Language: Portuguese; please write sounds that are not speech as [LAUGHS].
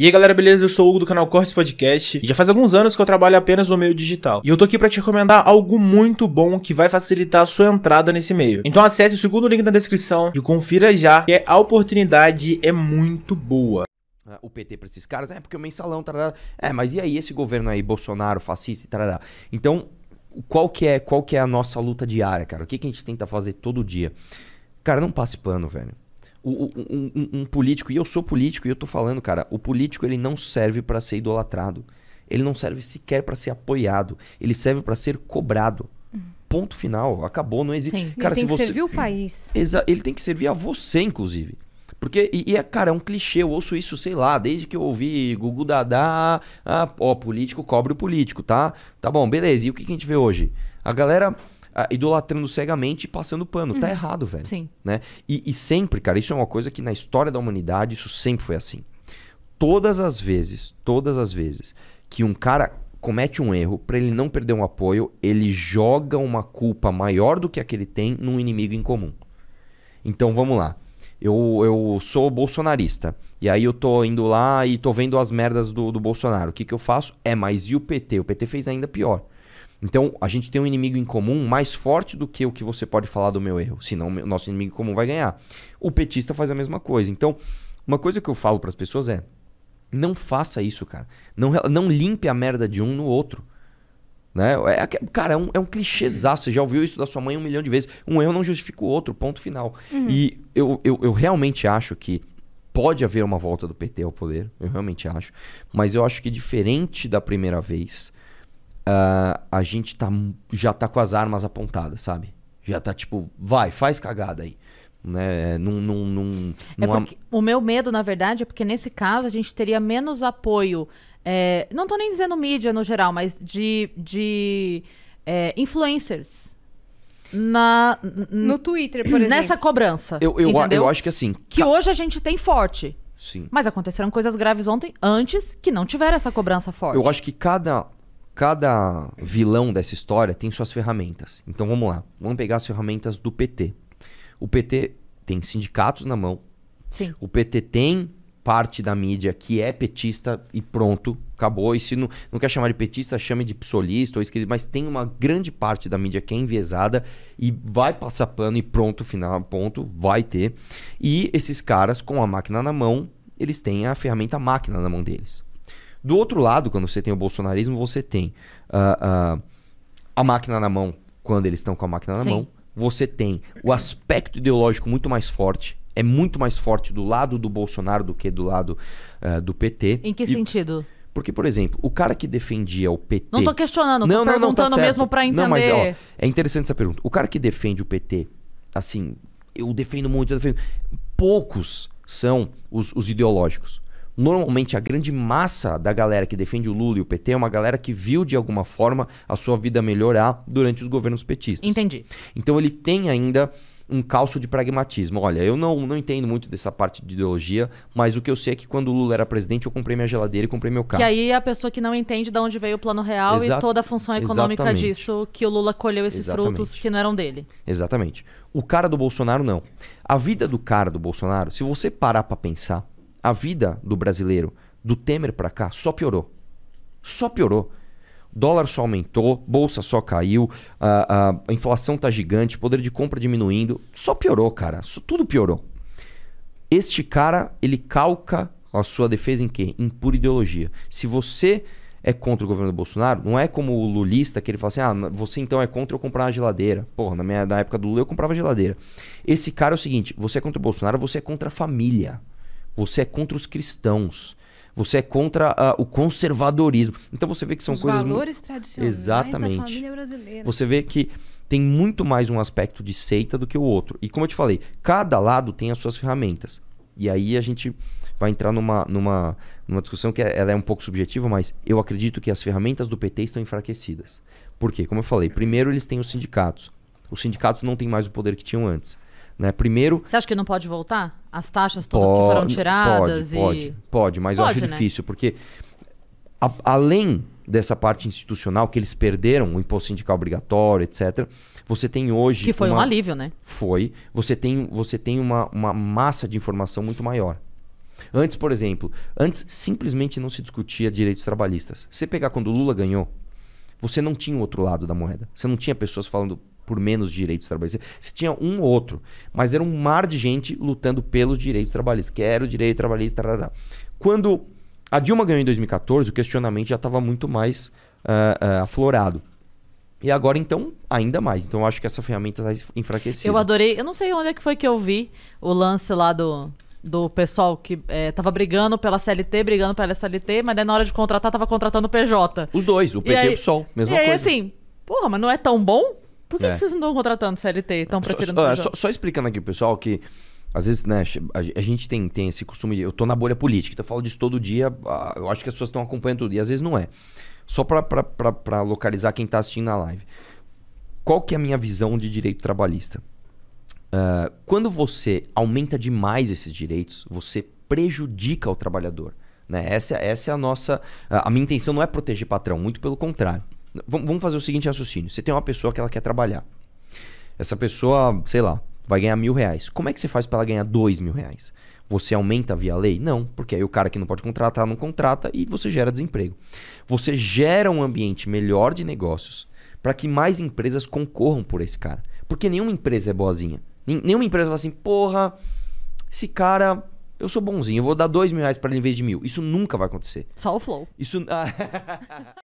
E aí galera, beleza? Eu sou o Hugo do canal Cortes Podcast e já faz alguns anos que eu trabalho apenas no meio digital. E eu tô aqui para te recomendar algo muito bom que vai facilitar a sua entrada nesse meio. Então acesse o segundo link na descrição e confira já, que a oportunidade é muito boa ah, o PT para esses caras, é porque o mensalão, tarará. É, mas e aí esse governo aí, Bolsonaro, fascista e tarará? Então, qual que é, qual que é a nossa luta diária, cara? O que, que a gente tenta fazer todo dia? Cara, não passe pano, velho o, um, um, um, político, e eu sou político e eu tô falando, cara, o político ele não serve para ser idolatrado. Ele não serve sequer para ser apoiado. Ele serve para ser cobrado. Uhum. Ponto final. Acabou, não existe. Sim. Cara, ele tem que você... servir o país. Exa... Ele tem que servir a você, inclusive. Porque, e, é, cara, é um clichê, eu ouço isso, sei lá, desde que eu ouvi Gugu Dadá, ah, ó, político cobre o político, tá? Tá bom, beleza. E o que, que a gente vê hoje? A galera ah, idolatrando cegamente e passando pano. Tá uhum. Tá errado, velho. Sim. Né? E, e sempre, cara, isso é uma coisa que na história da humanidade isso sempre foi assim. Todas as vezes, todas as vezes que um cara comete um erro, para ele não perder um apoio, ele joga uma culpa maior do que a que ele tem num inimigo em comum. Então vamos lá. Eu, eu sou bolsonarista. E aí eu tô indo lá e tô vendo as merdas do, do Bolsonaro. O que, que eu faço? É, mas e o PT? O PT fez ainda pior. Então, a gente tem um inimigo em comum mais forte do que o que você pode falar do meu erro, senão o nosso inimigo em comum vai ganhar. O petista faz a mesma coisa. Então, uma coisa que eu falo para as pessoas é: não faça isso, cara. Não, não limpe a merda de um no outro. Né? É, cara, é um, é um clichêzaço. Você já ouviu isso da sua mãe um milhão de vezes. Um erro não justifica o outro, ponto final. Uhum. E eu, eu, eu realmente acho que pode haver uma volta do PT ao poder, eu realmente acho. Mas eu acho que diferente da primeira vez, uh, a gente tá, já tá com as armas apontadas, sabe? Já tá tipo, vai, faz cagada aí. Né? Num, num, num, é O meu medo, na verdade, é porque nesse caso a gente teria menos apoio. É, não tô nem dizendo mídia no geral, mas de, de é, influencers. Na, no Twitter, por exemplo. Nessa cobrança. Eu, eu, eu acho que assim. Que hoje a gente tem forte. Sim. Mas aconteceram coisas graves ontem, antes que não tiveram essa cobrança forte. Eu acho que cada cada vilão dessa história tem suas ferramentas. Então vamos lá. Vamos pegar as ferramentas do PT. O PT tem sindicatos na mão. Sim. O PT tem parte da mídia que é petista e pronto, acabou. E se não, não quer chamar de petista, chame de psolista ou esquerdo, mas tem uma grande parte da mídia que é enviesada e vai passar pano e pronto, final, ponto, vai ter. E esses caras com a máquina na mão, eles têm a ferramenta máquina na mão deles. Do outro lado, quando você tem o bolsonarismo, você tem uh, uh, a máquina na mão, quando eles estão com a máquina na Sim. mão. Você tem o aspecto ideológico muito mais forte. É muito mais forte do lado do Bolsonaro do que do lado uh, do PT. Em que e... sentido? Porque, por exemplo, o cara que defendia o PT. Não tô questionando, não, tô não, perguntando não, tá mesmo para entender. Não, mas ó, é interessante essa pergunta. O cara que defende o PT, assim, eu defendo muito, eu defendo. Poucos são os, os ideológicos. Normalmente, a grande massa da galera que defende o Lula e o PT é uma galera que viu de alguma forma a sua vida melhorar durante os governos petistas. Entendi. Então, ele tem ainda um calço de pragmatismo. Olha, eu não, não entendo muito dessa parte de ideologia, mas o que eu sei é que quando o Lula era presidente, eu comprei minha geladeira e comprei meu carro. Que aí a pessoa que não entende de onde veio o plano real Exa e toda a função econômica exatamente. disso, que o Lula colheu esses exatamente. frutos que não eram dele. Exatamente. O cara do Bolsonaro, não. A vida do cara do Bolsonaro, se você parar para pensar, a vida do brasileiro do Temer para cá só piorou. Só piorou. Dólar só aumentou, bolsa só caiu, a, a, a inflação tá gigante, poder de compra diminuindo. Só piorou, cara. Só, tudo piorou. Este cara, ele calca a sua defesa em quê? Em pura ideologia. Se você é contra o governo do Bolsonaro, não é como o lulista que ele fala assim: ah, você então é contra eu comprar uma geladeira. Porra, na minha na época do Lula eu comprava geladeira. Esse cara é o seguinte: você é contra o Bolsonaro, você é contra a família. Você é contra os cristãos. Você é contra uh, o conservadorismo. Então você vê que são os coisas. Valores tradicionais Exatamente. da família brasileira. Você vê que tem muito mais um aspecto de seita do que o outro. E como eu te falei, cada lado tem as suas ferramentas. E aí a gente vai entrar numa, numa, numa discussão que é, ela é um pouco subjetiva, mas eu acredito que as ferramentas do PT estão enfraquecidas. Por quê? Como eu falei, primeiro eles têm os sindicatos. Os sindicatos não têm mais o poder que tinham antes. Né? Primeiro. Você acha que não pode voltar? As taxas todas pode, que foram tiradas? Pode, e... pode, pode, mas pode, eu acho né? difícil, porque a, além dessa parte institucional que eles perderam, o imposto sindical obrigatório, etc. Você tem hoje. Que foi uma, um alívio, né? Foi. Você tem, você tem uma, uma massa de informação muito maior. Antes, por exemplo, antes simplesmente não se discutia direitos trabalhistas. Você pegar quando o Lula ganhou, você não tinha o outro lado da moeda. Você não tinha pessoas falando, por menos direitos trabalhistas. Se tinha um ou outro, mas era um mar de gente lutando pelos direitos trabalhistas. Quero direito trabalhista. Tarará. Quando a Dilma ganhou em 2014, o questionamento já estava muito mais uh, uh, aflorado. E agora, então, ainda mais. Então, eu acho que essa ferramenta está enfraquecida. Eu adorei. Eu não sei onde é que foi que eu vi o lance lá do, do pessoal que é, tava brigando pela CLT, brigando pela CLT, mas daí na hora de contratar, tava contratando o PJ. Os dois, o PT e, aí, e o PSOL, mesma e coisa. assim, porra, mas não é tão bom? Por que, é. que vocês não estão contratando CLT? Estão preferindo. Só, é, só, só, explicando aqui, pessoal, que às vezes, né, a gente tem, tem esse costume. De, eu tô na bolha política, então eu falo disso todo dia. Eu acho que as pessoas estão acompanhando tudo, e às vezes não é. Só para localizar quem tá assistindo na live. Qual que é a minha visão de direito trabalhista? Uh, quando você aumenta demais esses direitos, você prejudica o trabalhador. Né? Essa, essa é a nossa. A minha intenção não é proteger patrão, muito pelo contrário. Vamos fazer o seguinte raciocínio. Você tem uma pessoa que ela quer trabalhar. Essa pessoa, sei lá, vai ganhar mil reais. Como é que você faz para ela ganhar dois mil reais? Você aumenta via lei? Não, porque aí o cara que não pode contratar não contrata e você gera desemprego. Você gera um ambiente melhor de negócios para que mais empresas concorram por esse cara. Porque nenhuma empresa é boazinha. Nenhuma empresa fala assim, porra, esse cara, eu sou bonzinho, eu vou dar dois mil reais para ele em vez de mil. Isso nunca vai acontecer. Só o flow. Isso. [LAUGHS]